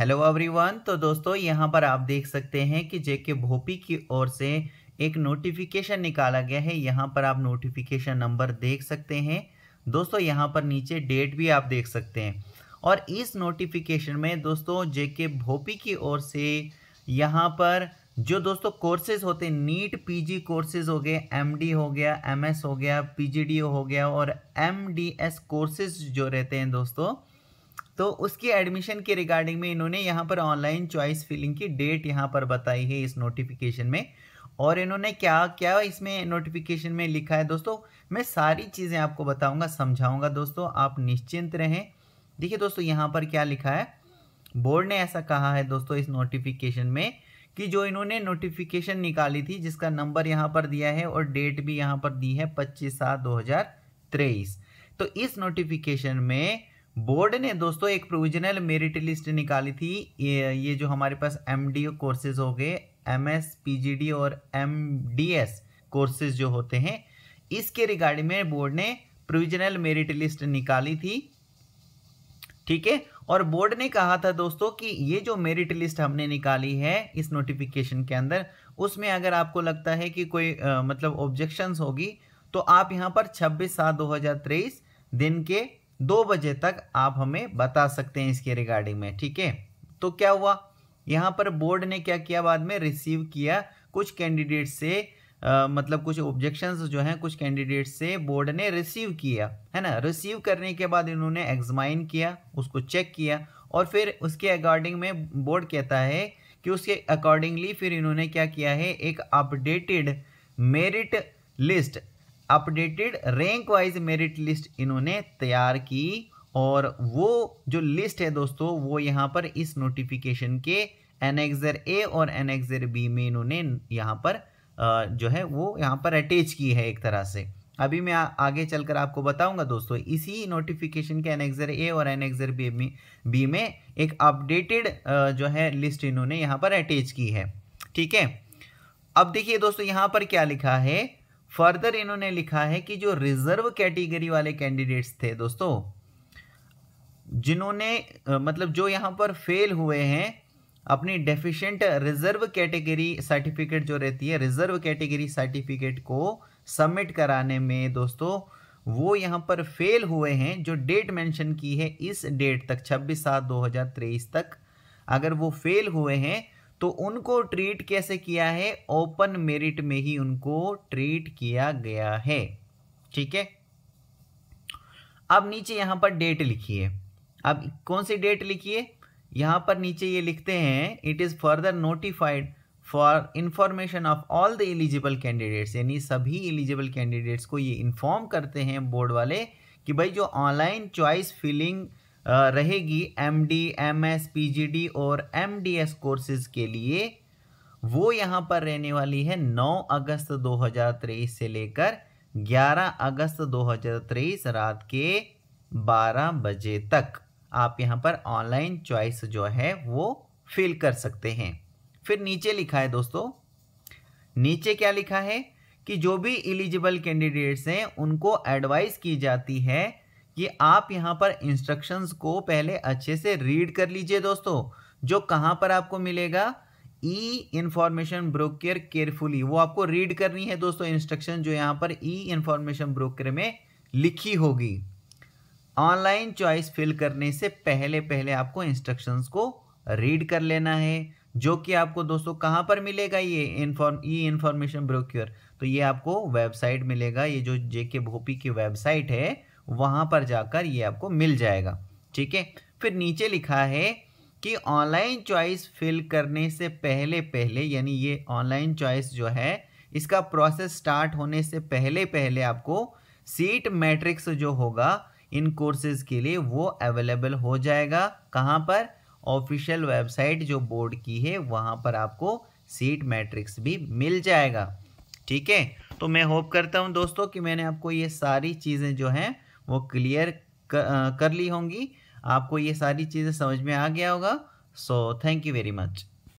hello everyone तो दोस्तों यहाँ पर आप देख सकते हैं कि जेके भोपी की ओर से एक नोटिफिकेशन निकाला गया है यहाँ पर आप नोटिफिकेशन नंबर देख सकते हैं दोस्तों यहाँ पर नीचे डेट भी आप देख सकते हैं और इस नोटिफिकेशन में दोस्तों जेके भोपी की ओर से यहाँ पर जो दोस्तों कोर्सेज होते हैं नीट पी कोर्सेज हो गए एम हो गया एम हो गया पी हो गया और एम कोर्सेज जो रहते हैं दोस्तों तो उसकी एडमिशन के रिगार्डिंग में इन्होंने यहाँ पर ऑनलाइन चॉइस फिलिंग की डेट यहाँ पर बताई है इस नोटिफिकेशन में और इन्होंने क्या क्या इसमें नोटिफिकेशन में लिखा है दोस्तों मैं सारी चीज़ें आपको बताऊंगा समझाऊंगा दोस्तों आप निश्चिंत रहें देखिए दोस्तों यहाँ पर क्या लिखा है बोर्ड ने ऐसा कहा है दोस्तों इस नोटिफिकेशन में कि जो इन्होंने नोटिफिकेशन निकाली थी जिसका नंबर यहाँ पर दिया है और डेट भी यहाँ पर दी है पच्चीस सात दो तो इस नोटिफिकेशन में बोर्ड ने दोस्तों एक प्रोविजनल मेरिट लिस्ट निकाली थी ये ये जो हमारे पास एम डी कोर्सेज हो गए M S P G D और एम डी एस कोर्सेज जो होते हैं इसके रिगार्डिंग में बोर्ड ने प्रोविजनल मेरिट लिस्ट निकाली थी ठीक है और बोर्ड ने कहा था दोस्तों कि ये जो मेरिट लिस्ट हमने निकाली है इस नोटिफिकेशन के अंदर उसमें अगर आपको लगता है कि कोई आ, मतलब ऑब्जेक्शंस होगी तो आप यहाँ पर 26 सात 2023 दिन के दो बजे तक आप हमें बता सकते हैं इसके रिगार्डिंग में ठीक है तो क्या हुआ यहाँ पर बोर्ड ने क्या किया बाद में रिसीव किया कुछ कैंडिडेट से आ, मतलब कुछ ऑब्जेक्शंस जो हैं कुछ कैंडिडेट से बोर्ड ने रिसीव किया है ना रिसीव करने के बाद इन्होंने एग्जामाइन किया उसको चेक किया और फिर उसके अकॉर्डिंग में बोर्ड कहता है कि उसके अकॉर्डिंगली फिर इन्होंने क्या किया है एक updated merit list updated rank wise merit list इन्होंने तैयार की और वो जो लिस्ट है दोस्तों वो यहाँ पर इस नोटिफिकेशन के एनेक्सर ए और एनेक्सर बी में इन्होंने यहाँ पर जो है वो यहाँ पर अटैच की है एक तरह से अभी मैं आगे चलकर आपको बताऊंगा दोस्तों इसी नोटिफिकेशन के एनेक्सर ए और एनेक्सर बी में बी में एक अपडेटेड जो है लिस्ट इन्होंने यहाँ पर अटैच की है ठीक है अब देखिए दोस्तों यहाँ पर क्या लिखा है फर्दर इन्होंने लिखा है कि जो रिजर्व कैटेगरी वाले कैंडिडेट्स थे दोस्तों जिन्होंने मतलब जो यहाँ पर फेल हुए हैं अपनी डेफिशिएंट रिजर्व कैटेगरी सर्टिफिकेट जो रहती है रिजर्व कैटेगरी सर्टिफिकेट को सबमिट कराने में दोस्तों वो यहाँ पर फेल हुए हैं जो डेट मेंशन की है इस डेट तक 26 सात 2023 तक अगर वो फेल हुए हैं तो उनको ट्रीट कैसे किया है ओपन मेरिट में ही उनको ट्रीट किया गया है ठीक है अब नीचे यहां पर डेट लिखिए अब कौन सी डेट लिखिए यहां पर नीचे ये लिखते हैं it is further notified for information of all the eligible candidates यानी सभी एलिजिबल कैंडिडेट्स को ये इन्फॉर्म करते हैं बोर्ड वाले कि भाई जो ऑनलाइन चॉइस फिलिंग रहेगी M D M S P G D और एम डी एस कोर्सेज के लिए वो यहाँ पर रहने वाली है 9 अगस्त 2023 से लेकर 11 अगस्त 2023 रात के 12 बजे तक आप यहाँ पर ऑनलाइन चॉइस जो है वो फिल कर सकते हैं फिर नीचे लिखा है दोस्तों नीचे क्या लिखा है कि जो भी एलिजिबल कैंडिडेट्स हैं उनको एडवाइस की जाती है कि आप यहाँ पर इंस्ट्रक्शंस को पहले अच्छे से रीड कर लीजिए दोस्तों जो कहाँ पर आपको मिलेगा ई इन्फॉर्मेशन ब्रोकर केयरफुली वो आपको रीड करनी है दोस्तों इंस्ट्रक्शन जो यहाँ पर ई इन्फॉर्मेशन ब्रोकर में लिखी होगी ऑनलाइन चॉइस फिल करने से पहले पहले आपको इंस्ट्रक्शंस को रीड कर लेना है जो कि आपको दोस्तों कहाँ पर मिलेगा ये इन्फॉर्म ई इन्फॉर्मेशन ब्रोक्योर तो ये आपको वेबसाइट मिलेगा ये जो जे के भोपी की वेबसाइट है वहाँ पर जाकर ये आपको मिल जाएगा ठीक है फिर नीचे लिखा है कि ऑनलाइन चॉइस फिल करने से पहले पहले यानी ये ऑनलाइन चॉइस जो है इसका प्रोसेस स्टार्ट होने से पहले पहले आपको सीट मैट्रिक्स जो होगा इन कोर्सेज़ के लिए वो अवेलेबल हो जाएगा कहाँ पर ऑफिशियल वेबसाइट जो बोर्ड की है वहाँ पर आपको सीट मैट्रिक्स भी मिल जाएगा ठीक है तो मैं होप करता हूँ दोस्तों कि मैंने आपको ये सारी चीज़ें जो हैं वो क्लियर कर ली होंगी आपको ये सारी चीज़ें समझ में आ गया होगा so thank you very much